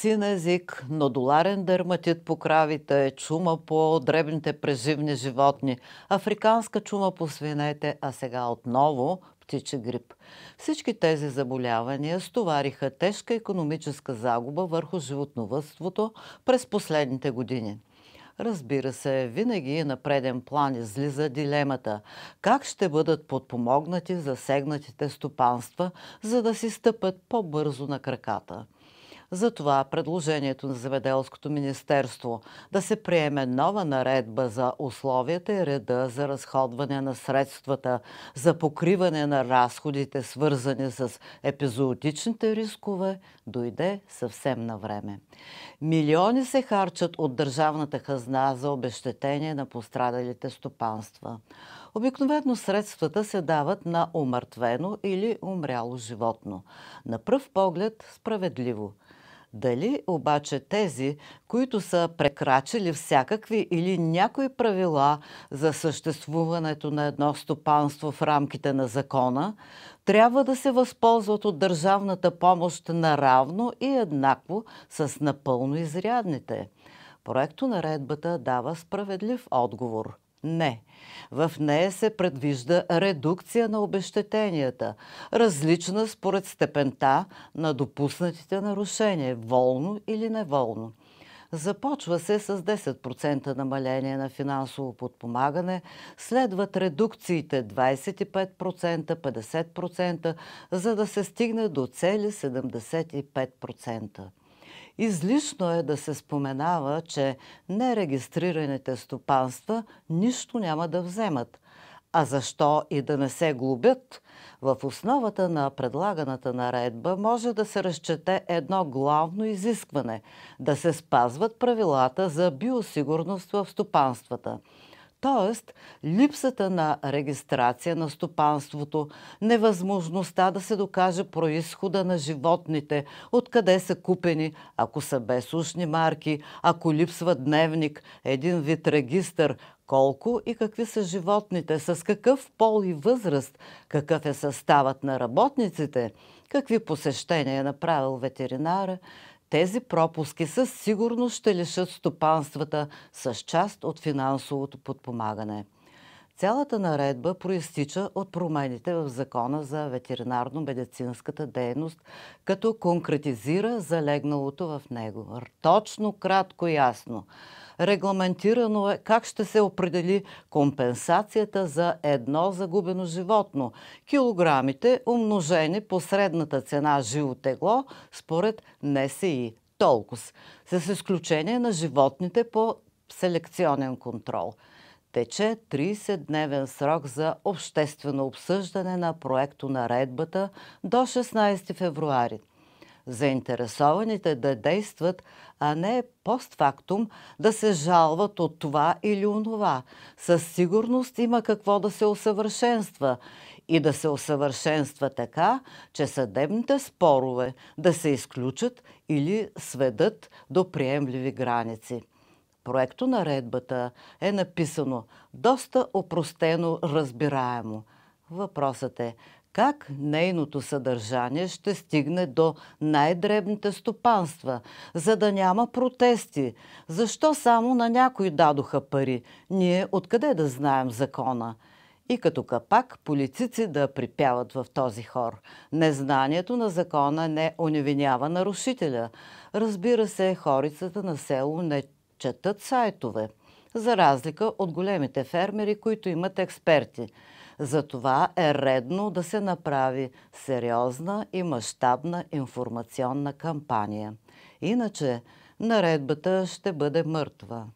син език, нодуларен дерматит по кравите, чума по дребните преживни животни, африканска чума по свинете, а сега отново птичи грип. Всички тези заболявания стовариха тежка економическа загуба върху животновътството през последните години. Разбира се, винаги на преден план излиза дилемата как ще бъдат подпомогнати засегнатите стопанства, за да си стъпят по-бързо на краката – затова предложението на Заведелското министерство да се приеме нова наредба за условията и реда за разходване на средствата за покриване на разходите, свързани с епизоотичните рискове, дойде съвсем на време. Милиони се харчат от държавната хазна за обещетение на пострадалите стопанства. Обикновено средствата се дават на умъртвено или умряло животно. На пръв поглед справедливо – дали обаче тези, които са прекрачили всякакви или някои правила за съществуването на едно стопанство в рамките на закона, трябва да се възползват от държавната помощ наравно и еднакво с напълно изрядните? Проекто наредбата дава справедлив отговор – не. В нея се предвижда редукция на обещетенията, различна според степента на допуснатите нарушения, волно или неволно. Започва се с 10% намаление на финансово подпомагане, следват редукциите 25%, 50%, за да се стигне до цели 75%. Излишно е да се споменава, че нерегистрираните стопанства нищо няма да вземат. А защо и да не се глобят? В основата на предлаганата наредба може да се разчете едно главно изискване – да се спазват правилата за биосигурност в стопанствата – Тоест, липсата на регистрация на стопанството, невъзможността да се докаже происхода на животните, откъде са купени, ако са без ушни марки, ако липсва дневник, един вид регистър, колко и какви са животните, с какъв пол и възраст, какъв е съставът на работниците, какви посещения е направил ветеринара – тези пропуски със сигурност ще лишат стопанствата с част от финансовото подпомагане. Цялата наредба проистича от промените в Закона за ветеринарно-медицинската дейност, като конкретизира залегналото в него. Точно, кратко, ясно регламентирано е как ще се определи компенсацията за едно загубено животно. Килограмите умножени по средната цена живо тегло според НСИ. Толкова. С изключение на животните по селекционен контрол тече 30-дневен срок за обществено обсъждане на проекто на редбата до 16 февруари заинтересованите да действат, а не постфактум да се жалват от това или онова. Със сигурност има какво да се усъвършенства и да се усъвършенства така, че съдебните спорове да се изключат или сведат до приемливи граници. Проекто редбата е написано доста опростено разбираемо. Въпросът е – как нейното съдържание ще стигне до най-дребните стопанства, за да няма протести. Защо само на някой дадоха пари? Ние откъде да знаем закона? И като капак полицици да припяват в този хор. Незнанието на закона не оневинява нарушителя. Разбира се, хорицата на село не четат сайтове. За разлика от големите фермери, които имат експерти – затова е редно да се направи сериозна и мащабна информационна кампания. Иначе наредбата ще бъде мъртва.